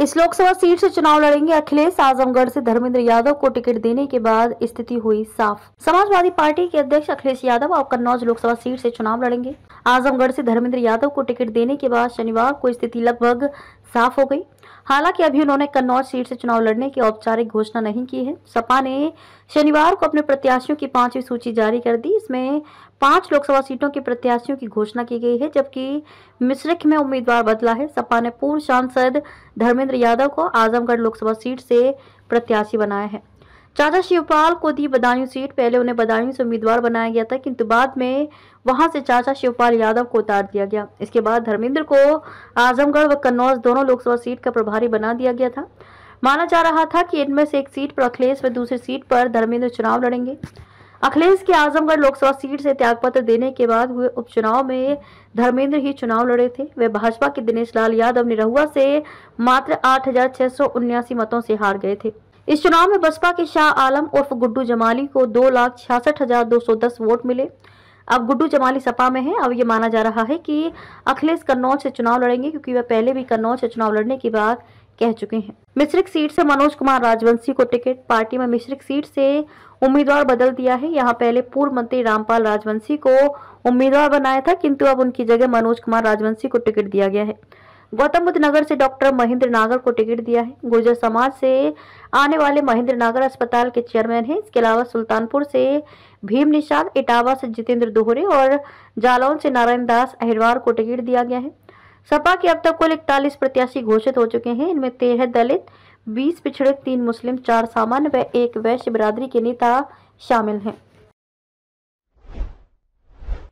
इस लोकसभा सीट से चुनाव लड़ेंगे अखिलेश आजमगढ़ से धर्मेंद्र यादव को टिकट देने के बाद स्थिति हुई साफ समाजवादी पार्टी के अध्यक्ष अखिलेश यादव अब कन्नौज लोकसभा सीट से चुनाव लड़ेंगे आजमगढ़ से धर्मेंद्र यादव को टिकट देने के बाद शनिवार को स्थिति लगभग साफ हो गई हालांकि अभी उन्होंने कन्नौज सीट से चुनाव लड़ने की औपचारिक घोषणा नहीं की है सपा ने शनिवार को अपने प्रत्याशियों की पांचवी सूची जारी कर दी इसमें पांच लोकसभा सीटों के प्रत्याशियों की घोषणा की गई है जबकि मिश्रिख में उम्मीदवार बदला है सपा ने पूर्व सांसद धर्मेंद्र यादव को आजमगढ़ लोकसभा सीट से प्रत्याशी बनाया है चाचा शिवपाल को दी बदायूं सीट पहले उन्हें बदायूं से उम्मीदवार बनाया गया था किंतु बाद में वहां से चाचा शिवपाल यादव को उतार दिया गया इसके बाद धर्मेंद्र को आजमगढ़ व कन्नौज दोनों लोकसभा सीट का प्रभारी बना दिया गया था माना जा रहा था कि इनमें से एक सीट पर अखिलेश व दूसरी सीट पर धर्मेंद्र चुनाव लड़ेंगे अखिलेश के आजमगढ़ लोकसभा सीट से त्यागपत्र देने के बाद हुए उपचुनाव में धर्मेंद्र ही चुनाव लड़े थे वे भाजपा के दिनेश लाल यादव निरहुआ से मात्र आठ मतों से हार गए थे इस चुनाव में बसपा के शाह आलम उर्फ गुड्डू जमाली को दो लाख छियासठ हजार दो सौ दस वोट मिले अब गुड्डू जमाली सपा में है अब ये माना जा रहा है कि अखिलेश कन्नौज से चुनाव लड़ेंगे क्योंकि वह पहले भी कन्नौज से चुनाव लड़ने की बात कह चुके हैं मिश्रिक सीट से मनोज कुमार राजवंशी को टिकट पार्टी में मिश्रिक सीट से उम्मीदवार बदल दिया है यहाँ पहले पूर्व मंत्री रामपाल राजवंशी को उम्मीदवार बनाया था किंतु अब उनकी जगह मनोज कुमार राजवंशी को टिकट दिया गया है गौतम बुद्ध नगर से डॉक्टर महेंद्र नागर को टिकट दिया है गुर्जर समाज से आने वाले महेंद्र नागर अस्पताल के चेयरमैन हैं इसके अलावा सुल्तानपुर से भीम निषाद इटावा से जितेंद्र दोहरे और जालौन से नारायण दास अहिरवार को टिकट दिया गया है सपा के अब तक कुल इकतालीस प्रत्याशी घोषित हो चुके हैं इनमें तेरह दलित बीस पिछड़े तीन मुस्लिम चार सामान्य व एक वैश्य बिरादरी के नेता शामिल हैं